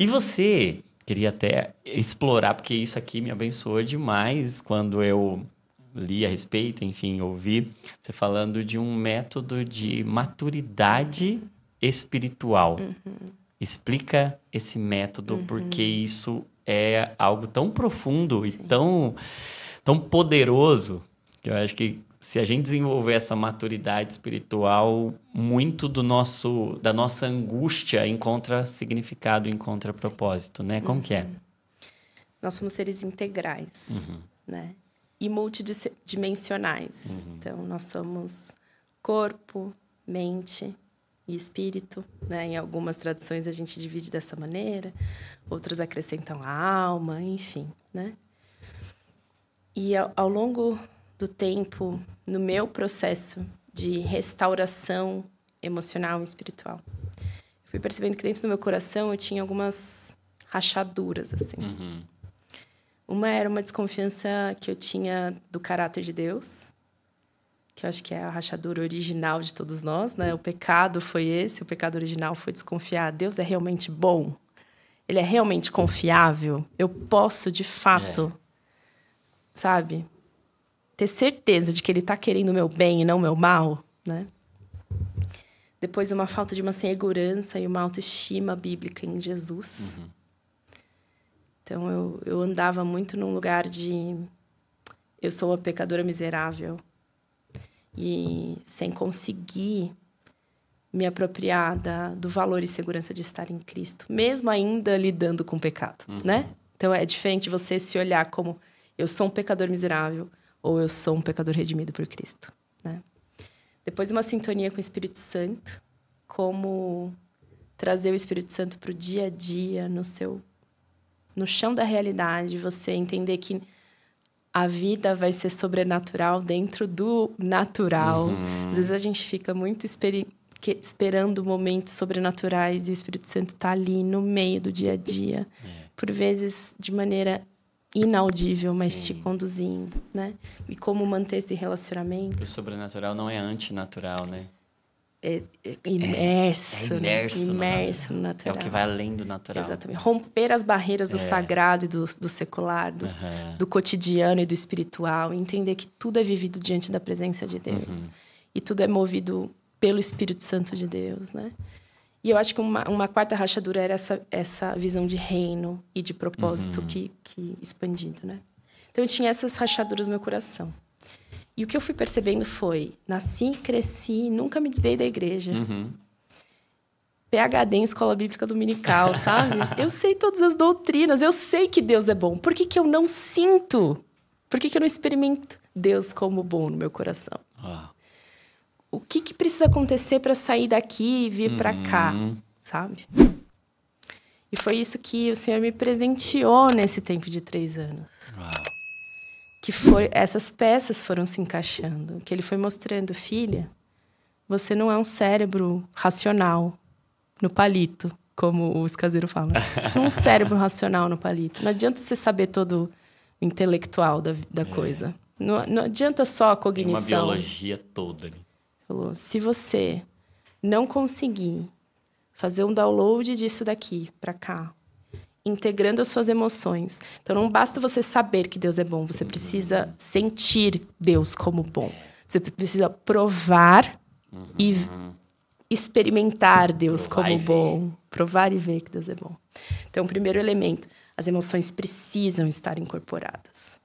E você, queria até explorar, porque isso aqui me abençoou demais quando eu li a respeito, enfim, ouvi você falando de um método de maturidade espiritual. Uhum. Explica esse método, uhum. porque isso é algo tão profundo Sim. e tão, tão poderoso que eu acho que se a gente desenvolver essa maturidade espiritual, muito do nosso da nossa angústia encontra significado, encontra propósito, né? Como uhum. que é? Uhum. Nós somos seres integrais, uhum. né? E multidimensionais. Uhum. Então nós somos corpo, mente e espírito, né? Em algumas traduções a gente divide dessa maneira, outras acrescentam a alma, enfim, né? E ao, ao longo do tempo no meu processo de restauração emocional e espiritual. Eu fui percebendo que dentro do meu coração eu tinha algumas rachaduras, assim. Uhum. Uma era uma desconfiança que eu tinha do caráter de Deus, que eu acho que é a rachadura original de todos nós, né? O pecado foi esse, o pecado original foi desconfiar. Deus é realmente bom? Ele é realmente confiável? Eu posso, de fato, é. sabe? ter certeza de que ele está querendo o meu bem e não o meu mal, né? Depois, uma falta de uma segurança e uma autoestima bíblica em Jesus. Uhum. Então, eu, eu andava muito num lugar de... Eu sou uma pecadora miserável. E sem conseguir me apropriar da, do valor e segurança de estar em Cristo. Mesmo ainda lidando com o pecado, uhum. né? Então, é diferente você se olhar como... Eu sou um pecador miserável ou eu sou um pecador redimido por Cristo. Né? Depois, uma sintonia com o Espírito Santo, como trazer o Espírito Santo para o dia a dia, no seu, no chão da realidade, você entender que a vida vai ser sobrenatural dentro do natural. Uhum. Às vezes a gente fica muito esperando momentos sobrenaturais e o Espírito Santo está ali no meio do dia a dia, é. por vezes de maneira inaudível, mas Sim. te conduzindo, né? E como manter esse relacionamento. O sobrenatural não é antinatural, né? É, é, é imerso, é, é imerso, né? no imerso no natural. É o que vai além do natural. Exatamente. Romper as barreiras do é. sagrado e do, do secular, do, uhum. do, cotidiano e do espiritual. Entender que tudo é vivido diante da presença de Deus. Uhum. E tudo é movido pelo Espírito Santo de Deus, né? E eu acho que uma, uma quarta rachadura era essa, essa visão de reino e de propósito uhum. que, que expandido, né? Então eu tinha essas rachaduras no meu coração. E o que eu fui percebendo foi: nasci, cresci, nunca me desviei da igreja. Uhum. PHD em escola bíblica dominical, sabe? eu sei todas as doutrinas, eu sei que Deus é bom. Por que, que eu não sinto? Por que, que eu não experimento Deus como bom no meu coração? Ah. O que, que precisa acontecer para sair daqui e vir uhum. para cá, sabe? E foi isso que o Senhor me presenteou nesse tempo de três anos. Uau. Que foi, essas peças foram se encaixando. Que ele foi mostrando, filha, você não é um cérebro racional no palito, como os caseiros falam. Não um cérebro racional no palito. Não adianta você saber todo o intelectual da, da é. coisa. Não, não adianta só a cognição. Tem uma biologia toda ali. Falou: se você não conseguir fazer um download disso daqui para cá, integrando as suas emoções. Então não basta você saber que Deus é bom, você precisa sentir Deus como bom. Você precisa provar uhum. e experimentar Deus provar como bom, provar e ver que Deus é bom. Então, o primeiro elemento, as emoções precisam estar incorporadas.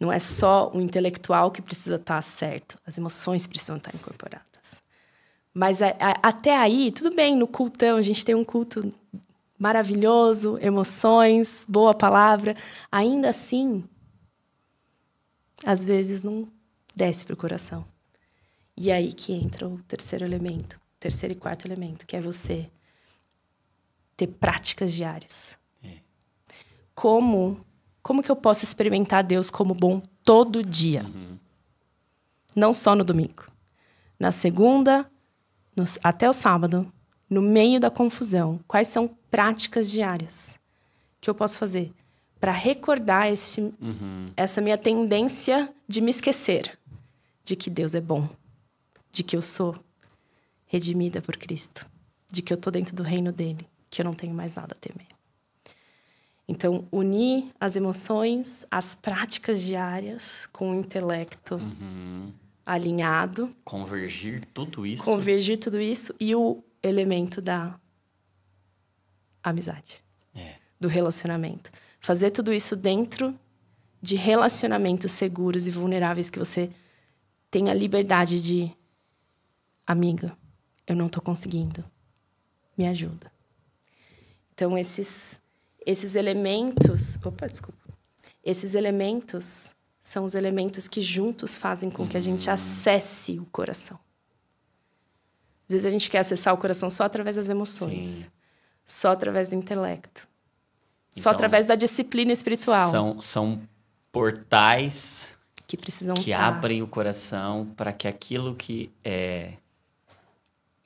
Não é só o intelectual que precisa estar certo, as emoções precisam estar incorporadas. Mas a, a, até aí, tudo bem, no cultão, a gente tem um culto maravilhoso, emoções, boa palavra. Ainda assim, às vezes não desce para o coração. E é aí que entra o terceiro elemento, terceiro e quarto elemento, que é você ter práticas diárias. É. Como como que eu posso experimentar Deus como bom todo dia? Uhum. Não só no domingo. Na segunda, no, até o sábado, no meio da confusão, quais são práticas diárias que eu posso fazer para recordar esse, uhum. essa minha tendência de me esquecer de que Deus é bom, de que eu sou redimida por Cristo, de que eu tô dentro do reino dele, que eu não tenho mais nada a temer. Então, unir as emoções, as práticas diárias com o intelecto uhum. alinhado. Convergir tudo isso. Convergir tudo isso e o elemento da amizade, é. do relacionamento. Fazer tudo isso dentro de relacionamentos seguros e vulneráveis que você tem a liberdade de. Amiga, eu não estou conseguindo. Me ajuda. Então, esses esses elementos. Opa, desculpa. Esses elementos são os elementos que juntos fazem com que a gente uhum. acesse o coração. Às vezes a gente quer acessar o coração só através das emoções, Sim. só através do intelecto, então, só através da disciplina espiritual. São, são portais que precisam que tá. abrem o coração para que aquilo que é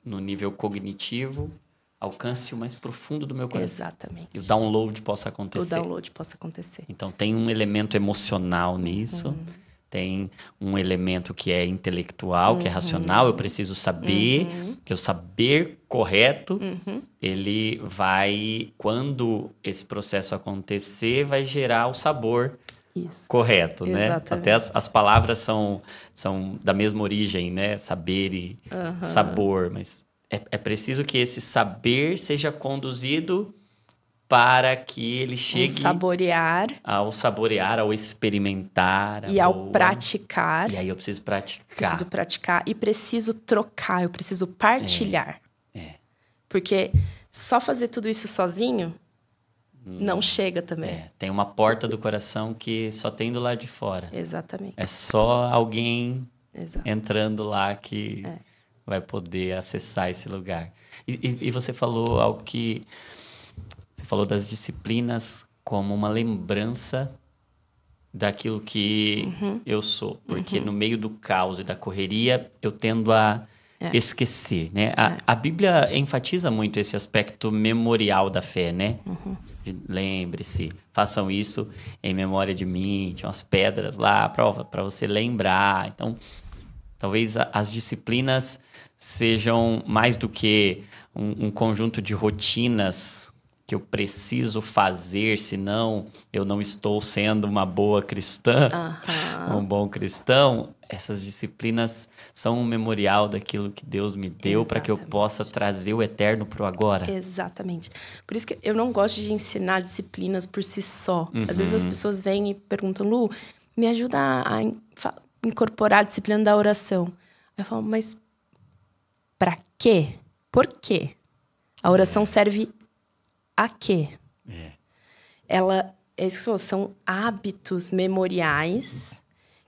no nível cognitivo alcance o mais profundo do meu coração. Exatamente. E o download possa acontecer. O download possa acontecer. Então tem um elemento emocional nisso. Uhum. Tem um elemento que é intelectual, uhum. que é uhum. racional, eu preciso saber, uhum. que o saber correto, uhum. ele vai, quando esse processo acontecer, vai gerar o sabor isso. correto, né? Exatamente. Até as, as, palavras são, são da mesma origem, né? Saber e uhum. sabor, mas é, é preciso que esse saber seja conduzido para que ele chegue um saborear ao saborear ao experimentar e ao, praticar e aí eu preciso praticar preciso praticar e preciso trocar eu preciso partilhar é, é. porque só fazer tudo isso sozinho não, não hum, chega também é, tem uma porta do coração que só tem do lado de fora exatamente é só alguém Exato. entrando lá que é vai poder acessar esse lugar. E, e, e você falou algo que. Você falou das disciplinas como uma lembrança daquilo que uhum. eu sou. Porque uhum. no meio do caos e da correria, eu tendo a é. esquecer, né? A, é. a, Bíblia enfatiza muito esse aspecto memorial da fé, né? Uhum. Lembre-se, façam isso em memória de mim. Tinha umas pedras lá, prova, para você lembrar. Então, talvez as disciplinas sejam mais do que um, um conjunto de rotinas que eu preciso fazer, senão eu não estou sendo uma boa cristã, uhum. um bom cristão. Essas disciplinas são um memorial daquilo que Deus me deu para que eu possa trazer o eterno para o agora. Exatamente. Por isso que eu não gosto de ensinar disciplinas por si só. Uhum. Às vezes as uhum. pessoas vêm e perguntam, Lu, me ajuda a incorporar a disciplina da oração. Eu falo, mas para quê? Por quê? A oração é. serve a quê? É. Ela é isso que falou, são hábitos memoriais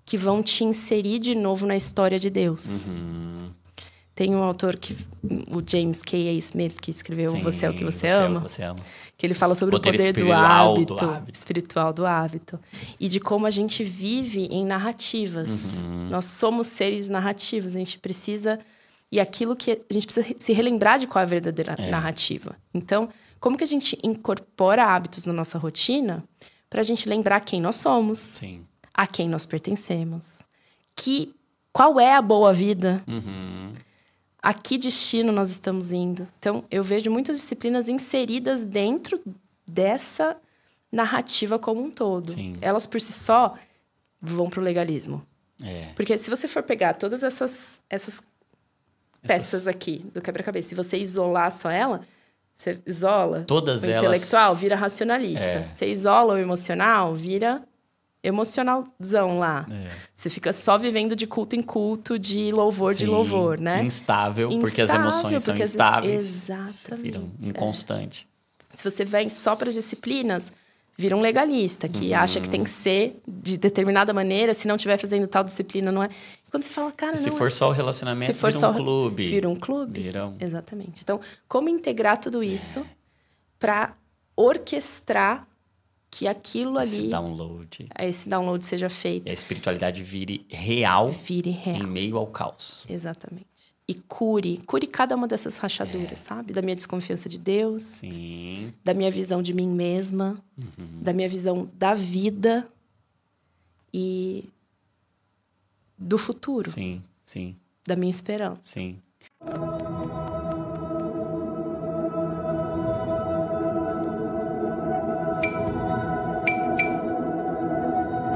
que vão te inserir de novo na história de Deus. Uhum. Tem um autor que o James K. A. Smith que escreveu Sim, Você é o que você, você é ama, é que você ama, que ele fala sobre poder o poder do hábito, do hábito, espiritual do hábito e de como a gente vive em narrativas. Uhum. Nós somos seres narrativos, a gente precisa e aquilo que a gente precisa se relembrar de qual é a verdadeira é. narrativa. Então, como que a gente incorpora hábitos na nossa rotina para a gente lembrar quem nós somos, Sim. a quem nós pertencemos, que qual é a boa vida, uhum. a que destino nós estamos indo. Então, eu vejo muitas disciplinas inseridas dentro dessa narrativa como um todo. Sim. Elas por si só vão para o legalismo. É. Porque se você for pegar todas essas, essas peças aqui do quebra-cabeça. Se você isolar só ela, você isola Todas o elas... intelectual, vira racionalista. É. Você isola o emocional, vira emocionalzão lá. É. Você fica só vivendo de culto em culto, de louvor Sim, de louvor, né? Instável, instável porque as emoções porque são instáveis. Exatamente. Viram é. inconstante. É. Se você vem só para as disciplinas, vira um legalista, que uhum. acha que tem que ser de determinada maneira, se não estiver fazendo tal disciplina, não é. Quando você fala, cara, Se não, for é. só o relacionamento, se for vira só, um clube. Vira um clube. Vira um... Exatamente. Então, como integrar tudo é. isso é. para orquestrar que aquilo esse ali... Esse download. Esse download seja feito. E a espiritualidade vire real. Vire real. Em meio ao caos. Exatamente e cure, cure cada uma dessas rachaduras, é. sabe? Da minha desconfiança de Deus, Sim. da minha visão de mim mesma, uhum. da minha visão da vida e do futuro. Sim, sim. Da minha esperança. Sim.